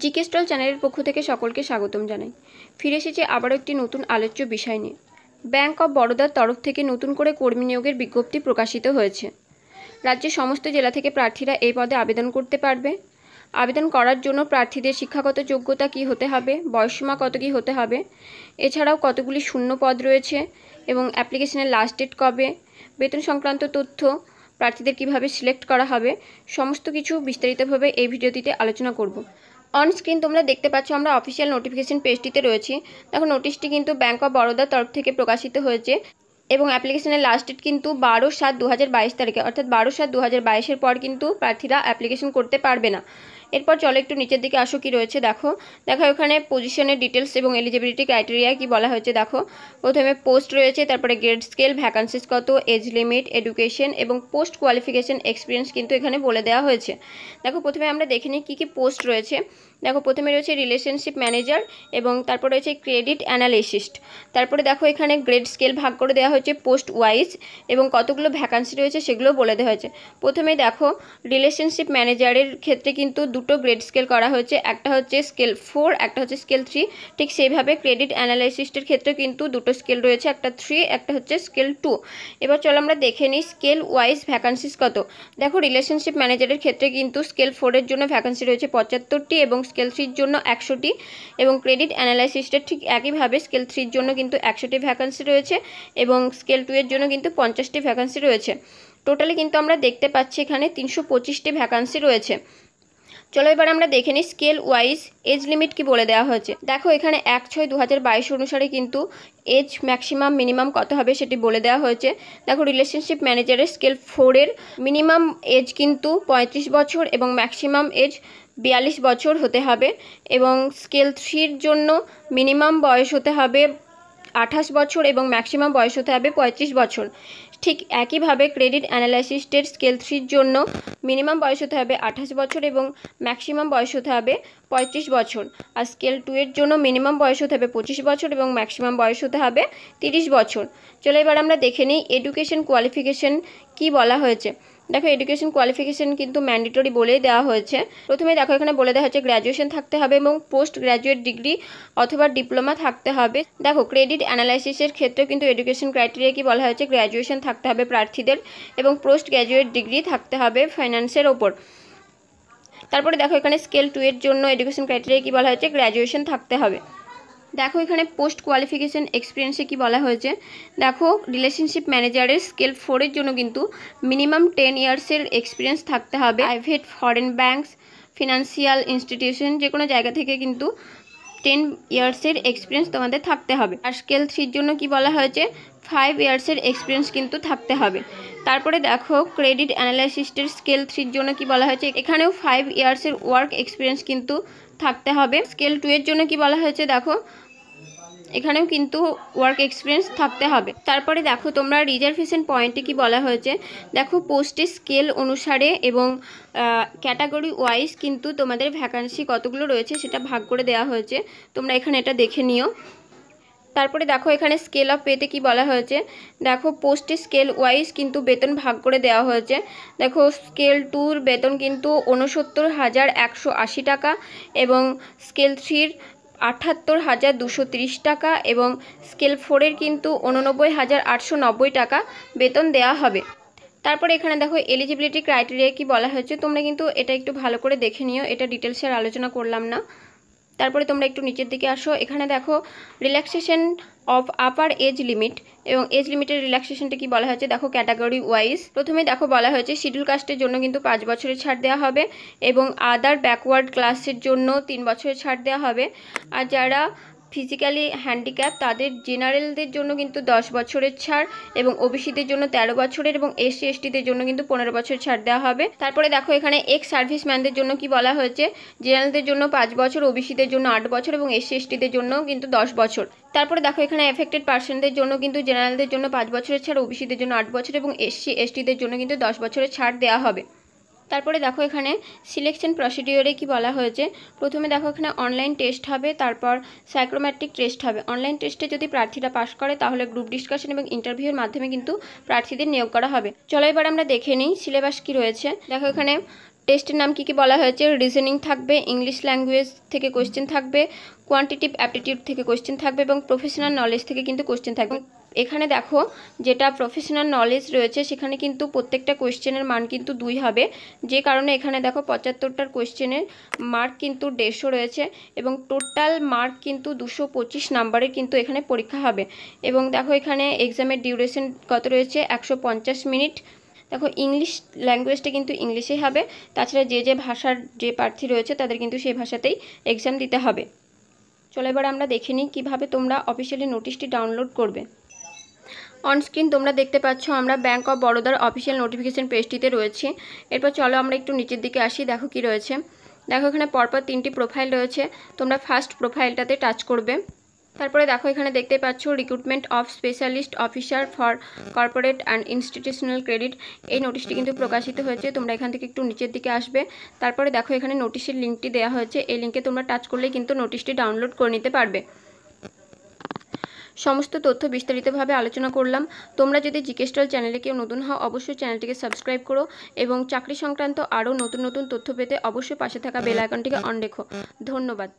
GK stall চ্যানেলের পক্ষ থেকে সকলকে স্বাগতম জানাই ফিরে এসেছে আবারও একটি নতুন আলোচ্য বিষয় নিয়ে ব্যাংক অব বরোদার তরফ থেকে নতুন করে কর্মী নিয়োগের বিজ্ঞপ্তি প্রকাশিত হয়েছে রাজ্যের সমস্ত জেলা থেকে প্রার্থীরা এই পদে আবেদন করতে পারবে আবেদন করার জন্য প্রার্থীদের শিক্ষাগত যোগ্যতা কি হতে হবে বয়সীমা কত কি হতে হবে এছাড়াও কতগুলি শূন্য পদ রয়েছে এবং অ্যাপ্লিকেশনের লাস্ট ডেট কবে বেতন সংক্রান্ত তথ্য প্রার্থীদের কিভাবে সিলেক্ট করা হবে সমস্ত কিছু বিস্তারিতভাবে এই ভিডিওটিতে আলোচনা করব অন স্ক্রিন তোমরা দেখতে পাচ্ছ আমরা অফিসিয়াল নোটিফিকেশন পেজটিতে রয়েছি দেখো নোটিশটি কিন্তু ব্যাঙ্ক অফ বরোদার তরফ থেকে প্রকাশিত হয়েছে এবং অ্যাপ্লিকেশনের লাস্ট ডেট কিন্তু বারো সাত দু তারিখে অর্থাৎ বারো সাত দু হাজার পর কিন্তু প্রার্থীরা অ্যাপ্লিকেশন করতে পারবে না এরপর চলো একটু নিচের দিকে আসো কি রয়েছে দেখো দেখো ওখানে পজিশনের ডিটেলস এবং এলিজিবিলিটি ক্রাইটেরিয়া কি বলা হয়েছে দেখো প্রথমে পোস্ট রয়েছে তারপরে গ্রেড স্কেল ভ্যাকান্সিস কত এজ লিমিট এডুকেশন এবং পোস্ট কোয়ালিফিকেশন এক্সপিরিয়েন্স কিন্তু এখানে বলে দেওয়া হয়েছে দেখো প্রথমে আমরা দেখে নিই কী কী পোস্ট রয়েছে দেখো প্রথমে রয়েছে রিলেশনশিপ ম্যানেজার এবং তারপর রয়েছে ক্রেডিট অ্যানালিসিস্ট তারপরে দেখো এখানে গ্রেড স্কেল ভাগ করে দেওয়া হয়েছে পোস্ট ওয়াইজ এবং কতগুলো ভ্যাকান্সি রয়েছে সেগুলো বলে দেওয়া হয়েছে প্রথমে দেখো রিলেশনশিপ ম্যানেজারের ক্ষেত্রে কিন্তু দুটো গ্রেড স্কেল করা হয়েছে একটা হচ্ছে স্কেল ফোর একটা হচ্ছে স্কেল থ্রি ঠিক সেইভাবে ক্রেডিট অ্যানালাইসিসের ক্ষেত্রে কিন্তু দুটো স্কেল রয়েছে একটা থ্রি একটা হচ্ছে স্কেল টু এবার চলো আমরা দেখে নিই স্কেল ওয়াইজ ভ্যাকান্সিস কত দেখো রিলেশনশিপ ম্যানেজারের ক্ষেত্রে কিন্তু স্কেল ফোরের জন্য ভ্যাকান্সি রয়েছে পঁচাত্তরটি এবং স্কেল থ্রির জন্য একশোটি এবং ক্রেডিট অ্যানালাইসিসটা ঠিক একইভাবে স্কেল থ্রির জন্য কিন্তু একশোটি ভ্যাকান্সি রয়েছে এবং স্কেল টু এর জন্য কিন্তু পঞ্চাশটি ভ্যাকান্সি রয়েছে টোটালি কিন্তু আমরা দেখতে পাচ্ছি এখানে তিনশো পঁচিশটি ভ্যাকান্সি রয়েছে চলো এবার আমরা দেখে নিই স্কেল ওয়াইজ এজ লিমিট কি বলে দেওয়া হয়েছে দেখো এখানে এক ছয় দু অনুসারে কিন্তু এজ ম্যাক্সিমাম মিনিমাম কত হবে সেটি বলে দেওয়া হয়েছে দেখো রিলেশনশিপ ম্যানেজারের স্কেল ফোরের মিনিমাম এজ কিন্তু ৩৫ বছর এবং ম্যাক্সিমাম এজ বিয়াল্লিশ বছর হতে হবে এবং স্কেল থ্রির জন্য মিনিমাম বয়স হতে হবে আঠাশ বছর এবং ম্যাক্সিমাম বয়স হতে হবে পঁয়ত্রিশ বছর ঠিক একইভাবে ক্রেডিট অ্যানালাইসিস্টের স্কেল থ্রির জন্য মিনিমাম বয়স হতে হবে আঠাশ বছর এবং ম্যাক্সিমাম বয়স হতে হবে পঁয়ত্রিশ বছর আর স্কেল টু এর জন্য মিনিমাম বয়স হতে হবে পঁচিশ বছর এবং ম্যাক্সিমাম বয়স হতে হবে তিরিশ বছর চলো এবার আমরা দেখে নিই এডুকেশন কোয়ালিফিকেশন কি বলা হয়েছে দেখো এডুকেশন কোয়ালিফিকেশন কিন্তু ম্যান্ডেটরি বলেই দেওয়া হয়েছে প্রথমে দেখো এখানে বলে দেওয়া হচ্ছে গ্র্যাজুয়েশন থাকতে হবে এবং পোস্ট গ্র্যাজুয়েট ডিগ্রি অথবা ডিপ্লোমা থাকতে হবে দেখো ক্রেডিট অ্যানালাইসিসের ক্ষেত্রে কিন্তু এডুকেশন ক্রাইটেরিয়া কি বলা হয়েছে গ্র্যাজুয়েশন থাকতে হবে প্রার্থীদের এবং পোস্ট গ্র্যাজুয়েট ডিগ্রি থাকতে হবে ফাইন্যান্সের ওপর তারপরে দেখো এখানে স্কেল টু এর জন্য এডুকেশন ক্রাইটেরিয়া কি বলা হয়েছে গ্র্যাজুয়েশন থাকতে হবে দেখো এখানে পোস্ট কোয়ালিফিকেশান এক্সপিরিয়েন্সে কি বলা হয়েছে দেখো রিলেশনশিপ ম্যানেজারের স্কেল ফোরের জন্য কিন্তু মিনিমাম টেন ইয়ার্সের এক্সপিরিয়েন্স থাকতে হবে private foreign banks financial institution যে কোনো জায়গা থেকে কিন্তু টেন ইয়ার্সের এক্সপিরিয়েন্স তোমাদের থাকতে হবে আর স্কেল থ্রির জন্য কি বলা হয়েছে ফাইভ ইয়ার্সের এক্সপিরিয়েন্স কিন্তু থাকতে হবে তারপরে দেখো ক্রেডিট অ্যানালাইসিস্টের স্কেল থ্রির জন্য কি বলা হয়েছে এখানেও ফাইভ ইয়ার্সের ওয়ার্ক এক্সপিরিয়েন্স কিন্তু থাকতে হবে স্কেল টু এর জন্য কি বলা হয়েছে দেখো এখানেও কিন্তু ওয়ার্ক এক্সপিরিয়েন্স থাকতে হবে তারপরে দেখো তোমরা রিজার্ভেশন পয়েন্টে কি বলা হয়েছে দেখো পোস্টের স্কেল অনুসারে এবং ক্যাটাগরি ওয়াইজ কিন্তু তোমাদের ভ্যাকান্সি কতগুলো রয়েছে সেটা ভাগ করে দেওয়া হয়েছে তোমরা এখানে এটা দেখে নিও তারপরে দেখো এখানে স্কেল অফ পেতে কি বলা হয়েছে দেখো পোস্টে স্কেল ওয়াইজ কিন্তু বেতন ভাগ করে দেওয়া হয়েছে দেখো স্কেল টুর বেতন কিন্তু ঊনসত্তর হাজার একশো আশি টাকা এবং স্কেল থ্রির আটাত্তর হাজার দুশো তিরিশ টাকা এবং স্কেল ফোরের কিন্তু উননব্বই হাজার আটশো নব্বই টাকা বেতন দেওয়া হবে তারপর এখানে দেখো এলিজিবিলিটি ক্রাইটেরিয়া কি বলা হয়েছে তোমরা কিন্তু এটা একটু ভালো করে দেখে নিও এটা ডিটেলসে আলোচনা করলাম না তারপরে তোমরা একটু নিচের দিকে আসো এখানে দেখো relaxation of upper age limit এবং এজ লিমিটের রিল্যাক্সেশনটা কি বলা হয়েছে দেখো ক্যাটাগরি ওয়াইজ প্রথমে দেখো বলা হয়েছে শিডিউল কাস্টের জন্য কিন্তু পাঁচ বছরের ছাড় দেওয়া হবে এবং আদার ব্যাকওয়ার্ড ক্লাসের জন্য তিন বছরের ছাড় দেওয়া হবে আর যারা ফিজিক্যালি হ্যান্ডিক্যাপ তাদের জেনারেলদের জন্য কিন্তু দশ বছরের ছাড় এবং ওবিসিদের জন্য তেরো বছরের এবং সি এসটিদের জন্য কিন্তু পনেরো বছর ছাড় দেওয়া হবে তারপরে দেখো এখানে এক্স সার্ভিসম্যানদের জন্য কি বলা হয়েছে জেনারেলদের জন্য পাঁচ বছর ওবিসিদের জন্য আট বছর এবং এসসি এসটিদের জন্য কিন্তু দশ বছর তারপরে দেখো এখানে এফেক্টেড পার্সনদের জন্য কিন্তু জেনারেলদের জন্য পাঁচ বছরের ছাড় ওবিসিদের জন্য আট বছর এবং এসসি এসটিদের জন্য কিন্তু দশ বছরের ছাড় দেওয়া হবে তারপরে দেখো এখানে সিলেকশন প্রসিডিওরে কি বলা হয়েছে প্রথমে দেখো এখানে অনলাইন টেস্ট হবে তারপর সাইক্রোম্যাট্রিক টেস্ট হবে অনলাইন টেস্টে যদি প্রার্থীরা পাশ করে তাহলে গ্রুপ ডিসকাশন এবং ইন্টারভিউর মাধ্যমে কিন্তু প্রার্থীদের নিয়োগ করা হবে চলো এবার আমরা দেখে নিই সিলেবাস কি রয়েছে দেখো এখানে টেস্টের নাম কী কী বলা হয়েছে রিজনিং থাকবে ইংলিশ ল্যাঙ্গুয়েজ থেকে কোশ্চেন থাকবে কোয়ান্টিটিভ অ্যাপটিটিউড থেকে কোশ্চেন থাকবে এবং প্রফেশনাল নলেজ থেকে কিন্তু কোশ্চেন থাকবে এখানে দেখো যেটা প্রফেশনাল নলেজ রয়েছে সেখানে কিন্তু প্রত্যেকটা কোয়েশ্চেনের মান কিন্তু দুই হবে যে কারণে এখানে দেখো পঁচাত্তরটার কোয়েশ্চেনের মার্ক কিন্তু দেড়শো রয়েছে এবং টোটাল মার্ক কিন্তু দুশো পঁচিশ নাম্বারের কিন্তু এখানে পরীক্ষা হবে এবং দেখো এখানে এক্সামের ডিউরেশন কত রয়েছে একশো মিনিট দেখো ইংলিশ ল্যাঙ্গুয়েজটা কিন্তু ইংলিশেই হবে তাছাড়া যে যে ভাষার যে প্রার্থী রয়েছে তাদের কিন্তু সেই ভাষাতেই এক্সাম দিতে হবে চলো এবার আমরা দেখে নিই কীভাবে তোমরা অফিসিয়ালি নোটিশটি ডাউনলোড করবে অনস্ক্রিন তোমরা দেখতে পাচ্ছ আমরা ব্যাঙ্ক অফ বরোদার অফিসিয়াল নোটিফিকেশন পেজটিতে রয়েছে এরপর চলো আমরা একটু নিচের দিকে আসি দেখো কি রয়েছে দেখো এখানে পরপর তিনটি প্রোফাইল রয়েছে তোমরা ফার্স্ট প্রোফাইলটাতে টাচ করবে তারপরে দেখো এখানে দেখতে পাচ্ছ recruitment of specialist officer for corporate and institutional credit এই নোটিশটি কিন্তু প্রকাশিত হয়েছে তোমরা এখান থেকে একটু নিচের দিকে আসবে তারপরে দেখো এখানে নোটিশের লিঙ্কটি দেওয়া হয়েছে এই লিঙ্কে তোমরা টাচ করলেই কিন্তু নোটিশটি ডাউনলোড করে নিতে পারবে সমস্ত তথ্য বিস্তারিতভাবে আলোচনা করলাম তোমরা যদি জিকেস্টল চ্যানেলে কেউ নতুন হও অবশ্যই চ্যানেলটিকে সাবস্ক্রাইব করো এবং চাকরি সংক্রান্ত আরও নতুন নতুন তথ্য পেতে অবশ্যই পাশে থাকা বেল আইকনটিকে অন রেখো ধন্যবাদ